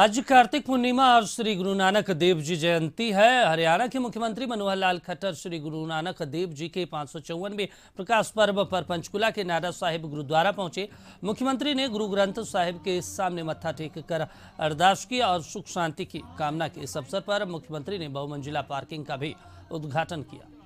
आज कार्तिक पूर्णिमा और श्री गुरु नानक देव जी जयंती है हरियाणा के मुख्यमंत्री मनोहर लाल खट्टर श्री गुरु नानक देव जी के पाँच सौ चौवनवे प्रकाश पर्व पर पंचकुला के नारा साहिब गुरुद्वारा पहुंचे मुख्यमंत्री ने गुरु ग्रंथ साहिब के सामने मत्था टेक कर अरदास की और सुख शांति की कामना के इस अवसर पर मुख्यमंत्री ने बहुमंजिला पार्किंग का भी उद्घाटन किया